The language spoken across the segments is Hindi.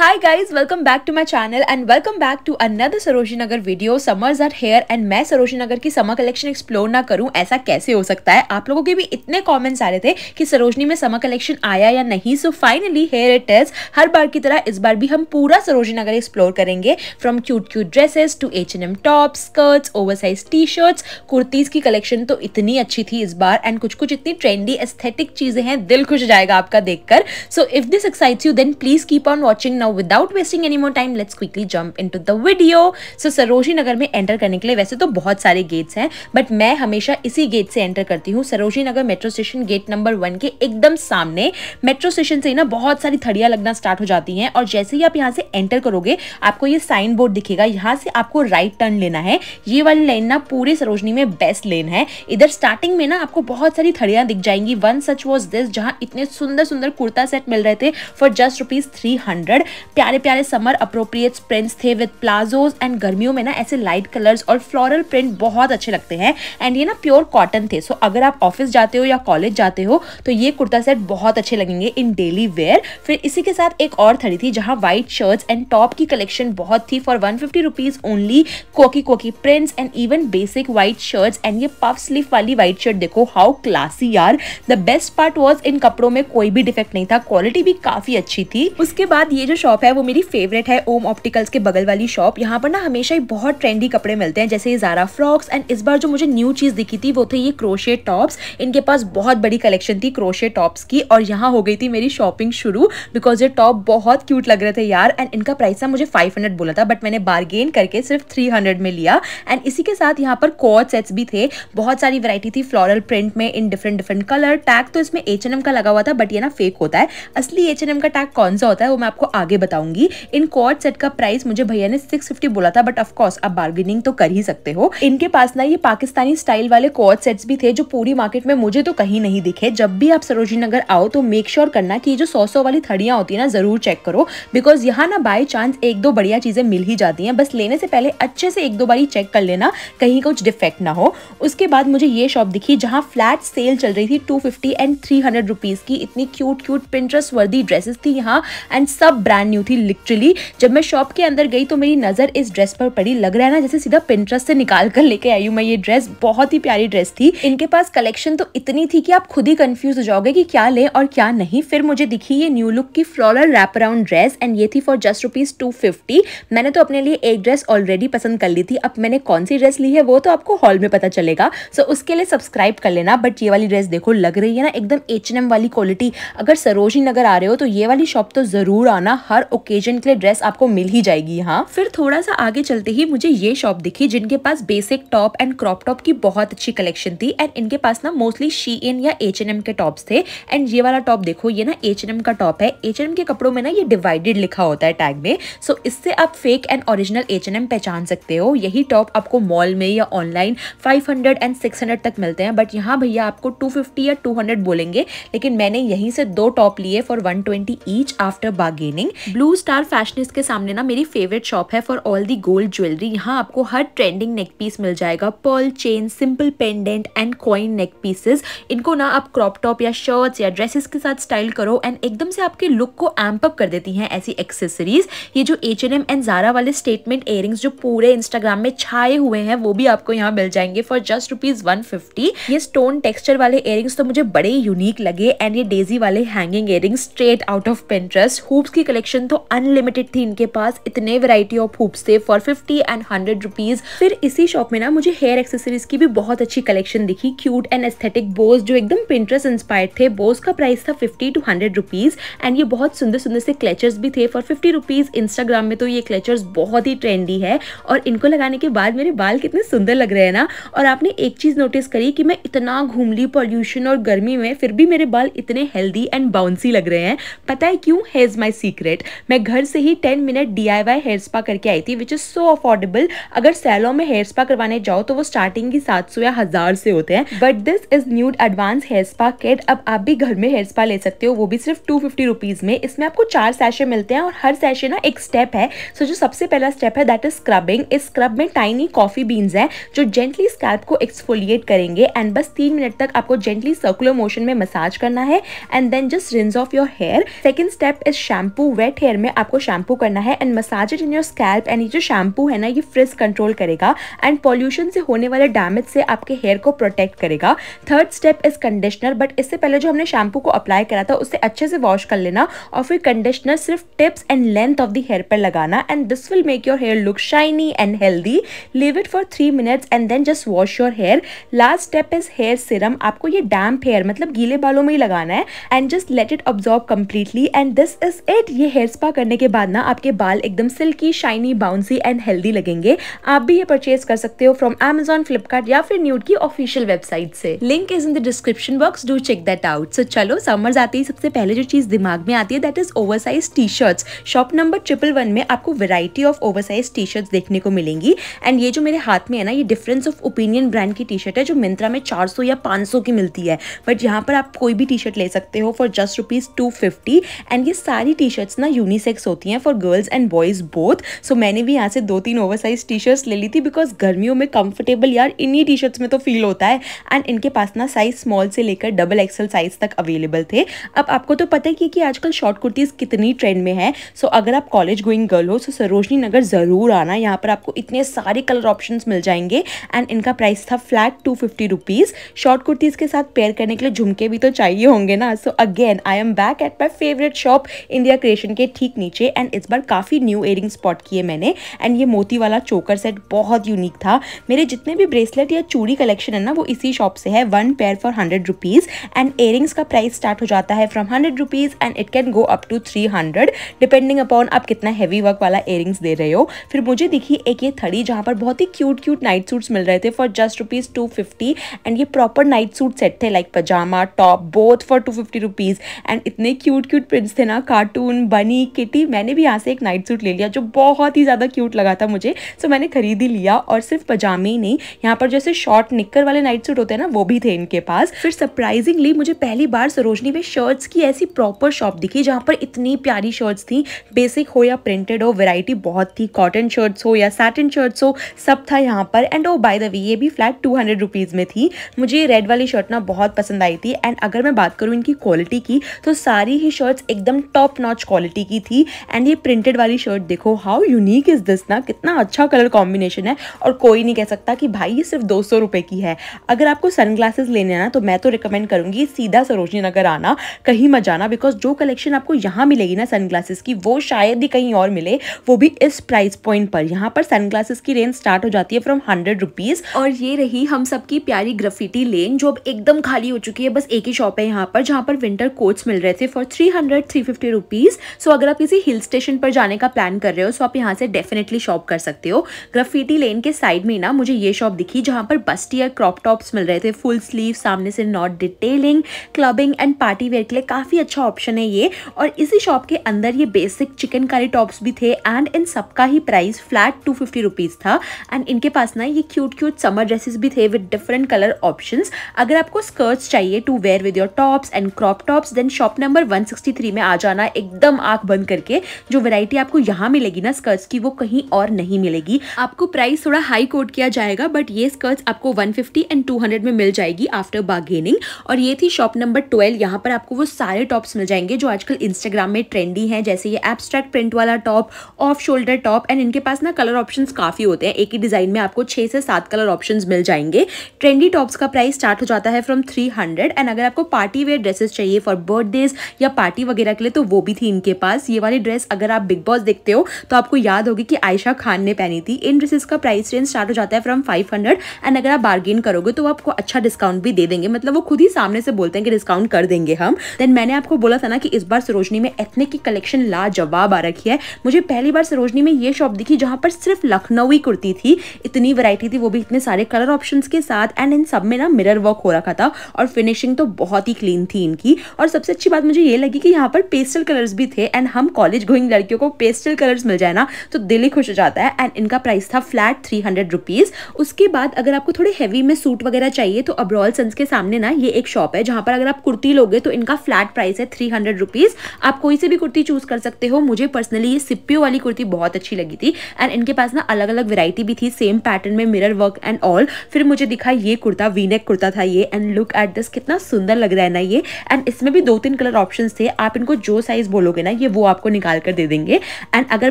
Hi guys, welcome back to my channel and welcome back to another Saroji Nagar video. Summers are here and मैं सरोजी नगर की समर कलेक्शन एक्सप्लोर ना करूं ऐसा कैसे हो सकता है आप लोगों के भी इतने कमेंट्स आ रहे थे कि सरोजनी में समर कलेक्शन आया या नहीं so finally here it is हर बार की तरह इस बार भी हम पूरा सरोजी नगर एक्सप्लोर करेंगे from cute cute dresses to H N M top skirts over size T shirts kurtis की कलेक्शन तो इतनी अच्छी थी इस बार एंड कुछ कुछ इतनी ट्रेंडी एस्थेटिक चीज़ें हैं दिल खुश जाएगा आपका देखकर so if this excites you then please keep on watching now now without wasting any more time let's quickly jump in the video so Sarojini Nagar में एंटर करने के लिए वैसे तो बहुत सारे गेट्स हैं बट मैं हमेशा इसी गेट से एंटर करती हूँ Sarojini Nagar metro station gate number one के एकदम सामने मेट्रो स्टेशन से ना बहुत सारी थड़ियाँ लगना स्टार्ट हो जाती हैं और जैसे ही आप यहाँ से एंटर करोगे आपको ये साइन बोर्ड दिखेगा यहाँ से आपको राइट टर्न लेना है ये वाली लेन ना पूरे सरोजनी में बेस्ट लेन है इधर स्टार्टिंग में ना आपको बहुत सारी थड़ियाँ दिख जाएंगी वन सच वॉज दिस जहाँ इतने सुंदर सुंदर कुर्ता सेट मिल रहे थे for just rupees three hundred प्यारे प्यारे समर अप्रोप्रिएट प्रिंट्स थे विद प्लाजोज एंड गर्मियों में ना ऐसे लाइट कलर्स और फ्लोरल प्रिंट बहुत अच्छे लगते हैं एंड ये ना प्योर कॉटन थे सो so, अगर आप ऑफिस जाते हो या कॉलेज जाते हो तो ये कुर्ता सेट बहुत अच्छे लगेंगे इन डेली वेयर फिर इसी के साथ एक और थड़ी थी जहाँ व्हाइट शर्ट्स एंड टॉप की कलेक्शन बहुत थी for one fifty rupees only कोकी कोकी prints and even basic white shirts and ये पफ स्लीव वाली व्हाइट शर्ट देखो हाउ क्लासी यार द बेस्ट पार्ट वॉज इन कपड़ों में कोई भी डिफेक्ट नहीं था क्वालिटी भी काफी अच्छी थी उसके बाद ये जो शॉप है वो मेरी फेवरेट है ओम ऑप्टिकल्स के बगल वाली शॉप यहाँ पर ना हमेशा ही बहुत ट्रेंडी कपड़े मिलते हैं जैसे ये जारा फ्रॉक्स एंड इस बार जो मुझे न्यू चीज़ दिखी थी वो थे ये क्रोशे टॉप्स इनके पास बहुत बड़ी कलेक्शन थी क्रोशे टॉप्स की और यहाँ हो गई थी मेरी शॉपिंग शुरू बिकॉज ये टॉप बहुत क्यूट लग रहे थे यार एंड इनका प्राइस ना मुझे फाइव बोला था बट मैंने बार्गेन करके सिर्फ थ्री में लिया एंड इसी के साथ यहाँ पर कॉड सेट्स भी थे बहुत सारी वरायटी थी फ्लोरल प्रिंट में in different different colour tag तो इसमें एच का लगा हुआ था बट ये ना फेक होता है असली एच का टैग कौन सा होता है वो मैं आपको आगे आगे बताऊंगी इन कॉर्ड सेट का प्राइस मुझे भैया ने सिक्स फिफ्टी बोला था बट ऑफकोर्स आप बार्गेनिंग तो कर ही सकते हो इनके पास ना ये पाकिस्तानी स्टाइल वाले कॉर्ड सेट्स भी थे जो पूरी मार्केट में मुझे तो कहीं नहीं दिखे जब भी आप सरोजी नगर आओ तो मेक श्योर sure करना की जो सौ सौ वाली थड़ियाँ होती है ना जरूर चेक करो बिकॉज यहाँ ना बाई चांस एक दो बढ़िया चीजें मिल ही जाती है बस लेने से पहले अच्छे से एक दो बारी चेक कर लेना कहीं कुछ डिफेक्ट ना हो उसके बाद मुझे ये शॉप दिखी जहाँ फ्लैट सेल चल रही थी two fifty and three hundred rupees की इतनी cute cute Pinterest worthy dresses थी यहाँ एंड सब ब्रांड ब्रांड न्यू थी लिटरली जब मैं शॉप के अंदर गई तो मेरी नज़र इस ड्रेस पर पड़ी लग रहा है ना जैसे सीधा पिंट्रस्ट से निकाल कर लेके आई हूँ मैं ये ड्रेस बहुत ही प्यारी ड्रेस थी इनके पास कलेक्शन तो इतनी थी कि आप खुद ही कन्फ्यूज हो जाओगे कि क्या लें और क्या नहीं फिर मुझे दिखी ये न्यू लुक की floral wrap around dress and ये थी for just rupees two fifty मैंने तो अपने लिए एक ड्रेस ऑलरेडी पसंद कर ली थी अब मैंने कौन सी ड्रेस ली है वो तो आपको हॉल में पता चलेगा सो उसके लिए सब्सक्राइब कर लेना बट ये वाली ड्रेस देखो लग रही है ना एकदम एच H&M वाली क्वालिटी अगर सरोजी नगर आ रहे हो तो ये वाली शॉप तो ज़रूर आना हर ओकेजन के लिए ड्रेस आपको मिल ही जाएगी यहाँ फिर थोड़ा सा आगे चलते ही मुझे ये शॉप दिखी जिनके पास basic top and crop top की बहुत अच्छी कलेक्शन थी एंड इनके पास ना मोस्टली शी इन या एच एन एम के टॉप्स थे एंड ये वाला टॉप देखो ये ना एच एन एम का टॉप है एच एन एम के कपड़ों में ना ये डिवाइडेड लिखा होता है टैग में सो इससे आप fake and original H N M पहचान सकते हो यही टॉप आपको मॉल में या online five hundred and six hundred तक मिलते हैं बट यहाँ भैया आपको टू फिफ्टी या टू हंड्रेड बोलेंगे लेकिन मैंने यहीं से दो टॉप लिए for one twenty each after bargaining Blue Star fashionist के सामने ना मेरी फेवरेट शॉप है for all the gold jewellery यहाँ आपको हर ट्रेंडिंग नेक पीस मिल जाएगा pearl chain simple pendant and coin neck pieces इनको ना आप क्रॉप टॉप या शर्ट्स या ड्रेसेस के साथ स्टाइल करो एंड एकदम से आपके लुक को एम्प अप कर देती हैं ऐसी एक्सेसरीज ये जो H N M and Zara वाले स्टेटमेंट इयरिंग्स जो पूरे इंस्टाग्राम में छाए हुए हैं वो भी आपको यहाँ मिल जाएंगे for just rupees one fifty ये स्टोन टेक्सचर वाले इयरिंग्स तो मुझे बड़े यूनिक लगे एंड ये डेजी वाले hanging earrings straight out of Pinterest hoops की कलेक्शन कलेक्शन तो अनलिमिटेड थी इनके पास इतने वेराइटी ऑफ हुप्स थे for fifty and hundred rupees फिर इसी शॉप में ना मुझे हेयर एक्सेसरीज की भी बहुत अच्छी कलेक्शन दिखी क्यूट एंड एस्थेटिक बोज जो एकदम पिंट्रेस इंस्पायर्ड थे बोज का प्राइस था fifty to hundred rupees and ये बहुत सुंदर सुंदर से क्लेचर्स भी थे फॉर फिफ्टी रुपीज़ इंस्टाग्राम में तो ये क्लेचर्स बहुत ही ट्रेंडी है और इनको लगाने के बाद मेरे बाल कितने सुंदर लग रहे हैं ना और आपने एक चीज़ नोटिस करी कि मैं इतना घूम ली पॉल्यूशन और गर्मी में फिर भी मेरे बाल इतने हेल्दी एंड बाउंसी लग रहे हैं पता है क्यों हैज़ माई सीक्रेट मिनट मैं घर से ही टेन मिनट डी आई हेयर स्पा करके आई थी विच इज़ सो अफोर्डेबल अगर सैलो में हेयर स्पा करवाने जाओ तो वो स्टार्टिंग ही सात सौ या हज़ार से होते हैं बट दिस इज न्यूड एडवांस हेयर स्पा किट अब आप भी घर में हेयर स्पा ले सकते हो वो भी सिर्फ टू फिफ्टी रुपीज़ में इसमें आपको चार सैशे मिलते हैं और हर सैशे ना एक स्टेप है सो so, जो सबसे पहला स्टेप है दैट इज स्क्रबिंग इस स्क्रब में टाइनी कॉफ़ी बीन्स हैं जो जेंटली स्कैल्प को एक्सफोलिएट करेंगे एंड बस तीन मिनट तक आपको जेंटली सर्कुलर मोशन में मसाज करना है and then just rinse off your hair second step is shampoo wet wet hair में आपको शैम्पू करना है and massage in your scalp and ये जो शैम्पू है ना ये फ्रिज कंट्रोल करेगा एंड पॉल्यूशन से होने वाले डैमेज से आपके हेयर को प्रोटेक्ट करेगा third step is conditioner but इससे पहले जो हमने शैम्पू को अप्लाई करा था उसे अच्छे से वॉश कर लेना और फिर कंडीशनर सिर्फ tips and length of the hair पर लगाना and this will make your hair look shiny and healthy leave it for three minutes and then just wash your hair last step is hair serum आपको ये डैम्प हेयर मतलब गीले बालों में ही लगाना है and just let it absorb completely and this is it ये हेयर स्पा करने के बाद ना आपके बाल एकदम silky shiny bouncy and healthy लगेंगे आप भी ये परचेज कर सकते हो फ्रॉम एमेजॉन फ्लिपकार्ट या फिर न्यूट की ऑफिशियल वेबसाइट से link is in the description box do check that out so चलो समर्स आते ही सबसे पहले जो चीज दिमाग में आती है that is over size T shirt shop number triple one में आपको variety of over size T shirt देखने को मिलेंगी एंड ये जो मेरे हाथ में है ना ये डिफरेंस ऑफ ओपिनियन ब्रांड की टी शर्ट है जो मिंत्रा में सौ या सौ की मिलती है बट यहाँ पर आप कोई भी टी शर्ट ले सकते हो for just rupees two and ये सारी टी शर्ट्स ना यूनिसेक्स होती हैं for girls and boys both so मैंने भी यहाँ से दो तीन ओवर साइज टी शर्ट्स ले ली थी बिकॉज गर्मियों में कंफर्टेबल यार इन्हीं टी शर्ट्स में तो फील होता है एंड इनके पास ना साइज स्मॉल से लेकर डबल एक्सल साइज तक अवेलेबल थे अब आपको तो पता ही है कि आजकल शॉर्ट कुर्तीज़ कितनी ट्रेंड में है सो so, अगर आप कॉलेज गोइंग गर्ल हो सो सरोजनी नगर ज़रूर आना यहाँ पर आपको इतने सारे कलर ऑप्शन मिल जाएंगे एंड इनका प्राइस था flat two fifty rupees short kurtis के साथ पेयर करने के लिए झुमके भी तो चाहिए होंगे ना so again I am back at my favourite shop India Creation collection के ठीक नीचे एंड इस बार काफ़ी न्यू एयरिंग स्पॉट किए मैंने एंड ये मोती वाला चोकर सेट बहुत यूनिक था मेरे जितने भी ब्रेसलेट या चूड़ी कलेक्शन है ना वो इसी शॉप से है one pair for hundred rupees and earrings का प्राइस स्टार्ट हो जाता है from hundred rupees and it can go up to three hundred depending upon आप कितना हैवी वर्क वाला एयरिंग्स दे रहे हो फिर मुझे दिखी एक ये थड़ी जहाँ पर बहुत ही क्यूट क्यूट नाइट सूट्स मिल रहे थे for just rupees two fifty and ये प्रॉपर नाइट सूट सेट थे like pyjama top both for two fifty rupees and इतने क्यूट क्यूट प्रिंट्स थे ना कार्टून बनी किटी मैंने भी यहाँ से एक नाइट सूट ले लिया जो बहुत ही ज़्यादा क्यूट लगा था मुझे सो मैंने खरीद ही लिया और सिर्फ पजामे ही नहीं यहाँ पर जैसे शॉर्ट निक्कर वाले नाइट सूट होते हैं ना वो भी थे इनके पास फिर सरप्राइजिंगली मुझे पहली बार सरोजनी में शर्ट्स की ऐसी प्रॉपर शॉप दिखी जहाँ पर इतनी प्यारी शर्ट्स थी बेसिक हो या प्रिंटेड हो वेराइटी बहुत थी कॉटन शर्ट्स हो या सैटन शर्ट्स हो सब था यहाँ पर and oh by the way ये भी फ्लैट टू हंड्रेड रुपीज़ में थी मुझे रेड वाली शर्ट ना बहुत पसंद आई थी एंड अगर मैं बात करूँ इनकी क्वालिटी की तो सारी ही शर्ट्स एकदम टॉप नॉच क्वालिटी क्वालिटी की थी एंड ये प्रिंटेड वाली शर्ट देखो हाउ यूनिक इज़ दिस ना कितना अच्छा कलर कॉम्बिनेशन है और कोई नहीं कह सकता कि भाई ये सिर्फ दो सौ की है अगर आपको सन ग्लासेस लेने हैं ना तो मैं तो रिकमेंड करूंगी सीधा सरोजनी नगर आना कहीं मत जाना बिकॉज जो कलेक्शन आपको यहाँ मिलेगी ना सन ग्लासेस की वो शायद ही कहीं और मिले वो भी इस प्राइस पॉइंट पर यहाँ पर सन ग्लासेस की रेंज स्टार्ट हो जाती है फ्रॉम हंड्रेड रुपीज़ और ये रही हम सबकी प्यारी ग्रफिटी लेन जो अब एकदम खाली हो चुकी है बस एक ही शॉप है यहाँ पर जहाँ पर विंटर कोट्स मिल रहे थे for three hundred three fifty rupees so अगर आप किसी हिल स्टेशन पर जाने का प्लान कर रहे हो सो आप यहाँ से डेफिनेटली शॉप कर सकते हो ग्रफिटी लेन के साइड में ना मुझे ये शॉप दिखी जहाँ पर बस्टी या क्रॉप टॉप्स मिल रहे थे फुल स्लीव सामने से not detailing clubbing and party wear के लिए काफ़ी अच्छा ऑप्शन है ये और इसी शॉप के अंदर ये बेसिक चिकन कारी टॉप्स भी थे एंड इन सबका ही price flat two fifty rupees था एंड इनके पास ना ये क्यूट क्यूट समर ड्रेसेस भी थे विद डिफरेंट कलर ऑप्शन अगर आपको स्कर्ट्स चाहिए to wear with your tops and crop tops then shop number 163 में आ जाना एकदम आंख बंद करके जो वैरायटी आपको यहाँ मिलेगी ना स्कर्ट्स की वो कहीं और नहीं मिलेगी आपको प्राइस थोड़ा हाई कोट किया जाएगा बट ये स्कर्ट्स आपको 150 एंड 200 में मिल जाएगी आफ्टर बार्गेनिंग और ये थी शॉप नंबर 12 यहाँ पर आपको वो सारे टॉप्स मिल जाएंगे जो आजकल इंस्टाग्राम में ट्रेंडी हैं जैसे ये एब्स्ट्रैक्ट प्रिंट वाला top off shoulder top and इनके पास ना कलर ऑप्शन काफ़ी होते हैं एक ही डिज़ाइन में आपको छः से सात कलर ऑप्शन मिल जाएंगे ट्रेंडी टॉप्स का प्राइस स्टार्ट हो जाता है फ्रॉम थ्री एंड अगर आपको पार्टी वेयर ड्रेसेस चाहिए फॉर बर्थडेज या पार्टी वगैरह के लिए तो वो भी थी इनके पास ये वाली ड्रेस अगर आप बिग बॉस देखते हो तो आपको याद होगी कि आयशा खान ने पहनी थी इन ड्रेसेस का प्राइस रेंज स्टार्ट हो जाता है फ्रॉम फाइव हंड्रेड एंड अगर आप बार्गेन करोगे तो आपको अच्छा डिस्काउंट भी दे देंगे मतलब वो खुद ही सामने से बोलते हैं कि डिस्काउंट कर देंगे हम देन मैंने आपको बोला था ना कि इस बार सरोजनी में एथनिक की कलेक्शन लाजवाब आ रखी है मुझे पहली बार सरोजनी में ये शॉप दिखी जहाँ पर सिर्फ लखनऊी कुर्ती थी इतनी वैरायटी थी वो भी इतने सारे कलर ऑप्शन के साथ एंड इन सब में ना मिरर वर्क हो रखा था और फिनिशिंग तो बहुत ही क्लीन थी इनकी और सबसे अच्छी बात मुझे ये लगी कि यहाँ पर पेस्टल कलर्स भी थे दिखे एंड हम कॉलेज गोइंग लड़कियों को पेस्टल कलर्स मिल जाए ना तो दिल ही खुश हो जाता है एंड इनका प्राइस था फ्लैट थ्री हंड्रेड रुपीज़ उसके बाद अगर आपको थोड़े हैवी में सूट वगैरह चाहिए तो अब्रॉल सन्स के सामने ना ये एक शॉप है जहाँ पर अगर आप कुर्ती लोगे तो इनका फ्लैट प्राइस है थ्री हंड्रेड रुपीज़ आप कोई से भी कुर्ती चूज़ कर सकते हो मुझे पर्सनली ये सिप्पियो वाली कुर्ती बहुत अच्छी लगी थी एंड इनके पास ना अलग अलग वेरायटी भी थी सेम पैटर्न में मिरर वर्क एंड ऑल फिर मुझे दिखा ये कुर्ता वीनेक कुर्ता था ये एंड लुक एट दिस कितना सुंदर लग रहा है ना ये एंड इसमें भी दो तीन कलर ऑप्शन थे आप इनको जो साइज़ बोलोगे ना लेना है ये वो आपको निकाल कर दे देंगे एंड अगर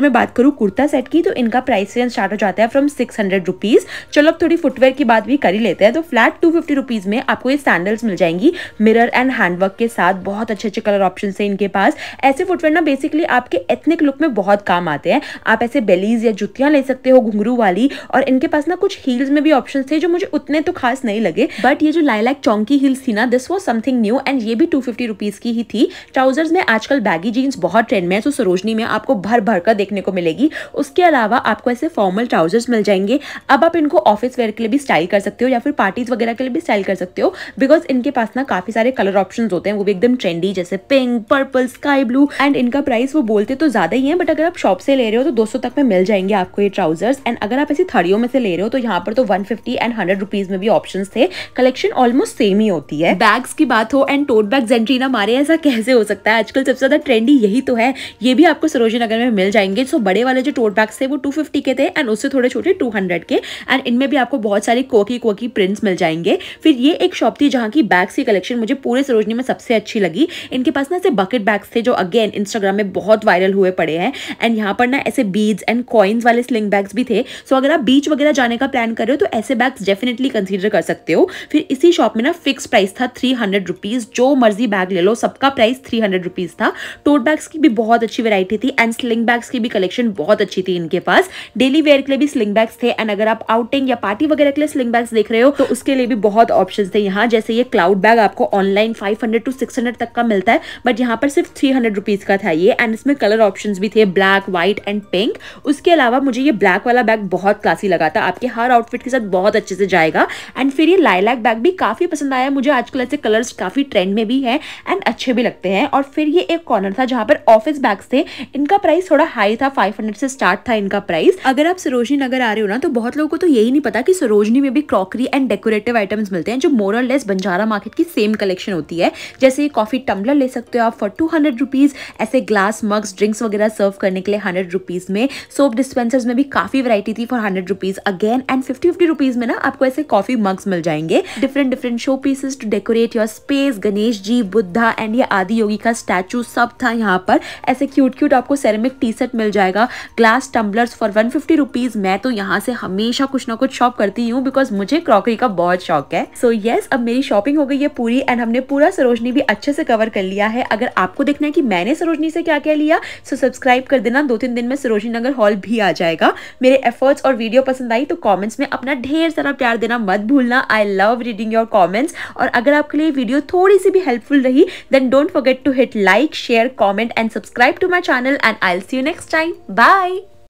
मैं बात करूँ कुर्ता सेट की तो इनका प्राइस रेंज स्टार्ट हो जाता है फ्रॉम सिक्स हंड्रेड रुपीज़ चलो अब थोड़ी फुटवेयर की बात भी कर ही लेते हैं तो फ्लैट टू फिफ्टी रुपीज़ में आपको ये सैंडल्स मिल जाएंगी मिरर एंड हैंडवर्क के साथ बहुत अच्छे अच्छे कलर ऑप्शन है इनके पास ऐसे फुटवेयर ना बेसिकली आपके एथनिक लुक में बहुत काम आते हैं आप ऐसे बेलीज या जुतियाँ ले सकते हो घुंगू वाली और इनके पास ना कुछ हील्स में भी ऑप्शन थे जो मुझे उतने तो खास नहीं लगे बट ये जो लाइलैक चौंकी हील्स थी ना this was something new and ये भी टू फिफ्टी की ही थी ट्राउजर्स में आजकल बैगी जीन्स बहुत ट्रेंड में है तो सरोजनी में आपको भर भर कर देखने को मिलेगी उसके अलावा आपको ऐसे फॉर्मल ट्राउजर्स मिल जाएंगे अब आप इनको ऑफिस वेयर के लिए भी स्टाइल कर सकते हो या फिर पार्टीज वगैरह के लिए भी स्टाइल कर सकते हो बिकॉज इनके पास ना काफी सारे कलर ऑप्शन होते हैं वो भी एकदम ट्रेंडी जैसे pink purple sky blue and इनका प्राइस वो बोलते तो ज्यादा ही है बट अगर आप शॉप से ले रहे हो तो दो तक में मिल जाएंगे आपको ये ट्राउजर्स एंड अगर आप ऐसी थड़ियों में से ले रहे हो तो यहाँ पर तो वन एंड हंड्रेड रुपीज में भी ऑप्शन थे कलेक्शन ऑलमोस्ट सेम ही होती है बैग्स की बात हो एंड टोट बैग ना मारे ऐसा कैसे हो सकता है आजकल सबसे ज्यादा ट्रेंडी यही यही तो है ये भी आपको सरोजी नगर में मिल जाएंगे सो बड़े वाले जो टोट बैग्स थे वो टू के थे एंड उससे थोड़े छोटे टू के एंड इनमें भी आपको बहुत सारी कोकी कोकी प्रिंट्स मिल जाएंगे फिर ये एक शॉप थी जहाँ की बैग्स की कलेक्शन मुझे पूरे सरोजनी में सबसे अच्छी लगी इनके पास ना ऐसे बकेट बैग्स थे जो अगेन इंस्टाग्राम में बहुत वायरल हुए पड़े हैं एंड यहाँ पर ना ऐसे बीड्स एंड कॉइन्स वाले स्लिंग बैग्स भी थे सो अगर आप बीच वगैरह जाने का प्लान कर रहे हो तो ऐसे बैग्स डेफिनेटली कंसिडर कर सकते हो फिर इसी शॉप में ना फिक्स प्राइस था थ्री हंड्रेड रुपीज़ जो मर्जी बैग ले लो सबका प्राइस थ्री हंड्रेड रुपीज़ था टोट बैग्स की भी बहुत अच्छी वैरायटी थी एंड स्लिंग बैग्स की भी कलेक्शन बहुत अच्छी थी इनके पास डेली वेयर के लिए भी स्लिंग बैग्स थे एंड अगर आप आउटिंग या पार्टी वगैरह के लिए स्लिंग बैग्स देख रहे हो तो उसके लिए भी बहुत ऑप्शन थे यहाँ जैसे ये क्लाउड बैग आपको online five hundred to six hundred तक का मिलता है बट यहाँ पर सिर्फ थ्री हंड्रेड रुपीज का था ये एंड इसमें कलर ऑप्शन भी थे ब्लैक व्हाइट एंड पिंक उसके अलावा मुझे ये ब्लैक वाला बैग बहुत क्लासी लगा था आपके हर आउटफिट के साथ बहुत अच्छे से जाएगा एंड फिर ये लाइलैक बैग भी काफी पसंद आया मुझे आजकल ऐसे कलर्स काफी ट्रेंड में भी है एंड अच्छे भी लगते हैं और फिर ये एक कॉर्नर था जहां पर पर ऑफिस बैग्स थे इनका प्राइस थोड़ा हाई था 500 से स्टार्ट था इनका प्राइस अगर आप सरोजनी नगर आ रहे हो ना तो बहुत लोगों को तो यही नहीं पता कि सरोजनी में भी क्रॉकरी एंड डेकोरेटिव आइटम्स मिलते हैं जो मोरल लेस बंजारा मार्केट की सेम कलेक्शन होती है जैसे कॉफी टम्बलर ले सकते हो आप फॉर टू हंड्रेड रुपीज़ ऐसे ग्लास मग्स ड्रिंक्स वगैरह सर्व करने के लिए हंड्रेड रुपीज़ में सोप डिस्पेंसर्स में भी काफ़ी वैरायटी थी for hundred rupees again and fifty fifty rupees में ना आपको ऐसे कॉफी मग्स मिल जाएंगे different different showpieces to decorate your space Ganesh ji Buddha and ये आदि योगी का स्टैचू सब था यहाँ पर ऐसे क्यूट क्यूट आपको सेरेमिक टी सेट मिल जाएगा glass tumblers for one fifty rupees मैं तो यहाँ से हमेशा कुछ ना कुछ शॉप करती हूँ बिकॉज मुझे क्रॉकरी का बहुत शौक है सो so, येस yes, अब मेरी शॉपिंग हो गई है पूरी एंड हमने पूरा सरोजनी भी अच्छे से कवर कर लिया है अगर आपको देखना है कि मैंने सरोजनी से क्या क्या लिया सो so सब्सक्राइब कर देना दो तीन दिन में सरोजनी नगर हॉल भी आ जाएगा मेरे एफर्ट्स और वीडियो पसंद आई तो कॉमेंट्स में अपना ढेर सारा प्यार देना मत भूलना I love reading your comments और अगर आपके लिए वीडियो थोड़ी सी भी हेल्पफुल रही then don't forget to hit like share comment and subscribe to my channel and I'll see you next time. Bye!